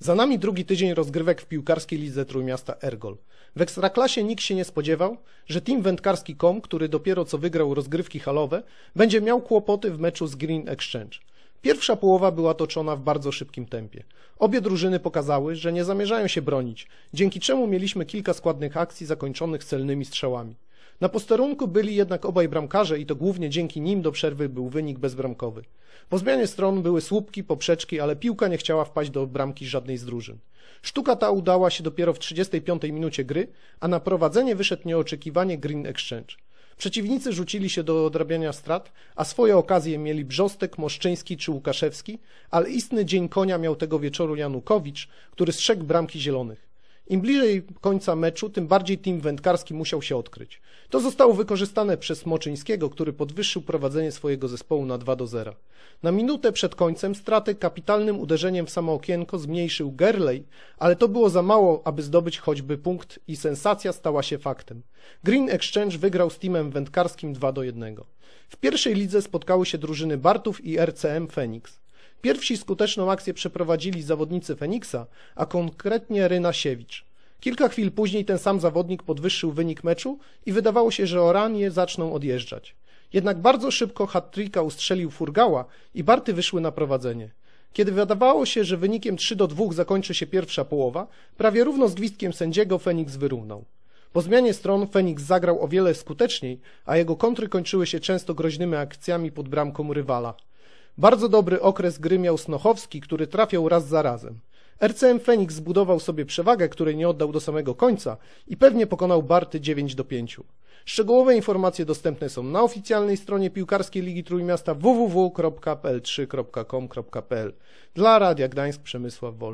Za nami drugi tydzień rozgrywek w piłkarskiej lidze Trójmiasta Ergol. W Ekstraklasie nikt się nie spodziewał, że team Kom, który dopiero co wygrał rozgrywki halowe, będzie miał kłopoty w meczu z Green Exchange. Pierwsza połowa była toczona w bardzo szybkim tempie. Obie drużyny pokazały, że nie zamierzają się bronić, dzięki czemu mieliśmy kilka składnych akcji zakończonych celnymi strzałami. Na posterunku byli jednak obaj bramkarze i to głównie dzięki nim do przerwy był wynik bezbramkowy. Po zmianie stron były słupki, poprzeczki, ale piłka nie chciała wpaść do bramki żadnej z drużyn. Sztuka ta udała się dopiero w 35 minucie gry, a na prowadzenie wyszedł nieoczekiwanie Green Exchange. Przeciwnicy rzucili się do odrabiania strat, a swoje okazje mieli Brzostek, Moszczyński czy Łukaszewski, ale istny dzień konia miał tego wieczoru Janukowicz, który strzegł bramki zielonych. Im bliżej końca meczu, tym bardziej team wędkarski musiał się odkryć. To zostało wykorzystane przez Moczyńskiego, który podwyższył prowadzenie swojego zespołu na 2 do 0. Na minutę przed końcem straty kapitalnym uderzeniem w samo okienko zmniejszył Gerley, ale to było za mało, aby zdobyć choćby punkt i sensacja stała się faktem. Green Exchange wygrał z teamem wędkarskim 2 do 1. W pierwszej lidze spotkały się drużyny Bartów i RCM Phoenix. Pierwsi skuteczną akcję przeprowadzili zawodnicy Feniksa, a konkretnie Ryna Siewicz. Kilka chwil później ten sam zawodnik podwyższył wynik meczu i wydawało się, że Oranie zaczną odjeżdżać. Jednak bardzo szybko hat-tricka ustrzelił Furgała i Barty wyszły na prowadzenie. Kiedy wydawało się, że wynikiem 3 do 2 zakończy się pierwsza połowa, prawie równo z gwizdkiem sędziego Feniks wyrównał. Po zmianie stron Feniks zagrał o wiele skuteczniej, a jego kontry kończyły się często groźnymi akcjami pod bramką rywala. Bardzo dobry okres gry miał Snochowski, który trafiał raz za razem. RCM Phoenix zbudował sobie przewagę, której nie oddał do samego końca i pewnie pokonał Barty 9 do 5. Szczegółowe informacje dostępne są na oficjalnej stronie piłkarskiej Ligi Trójmiasta www.pl3.com.pl. Dla Radia Gdańsk Przemysław Wolf.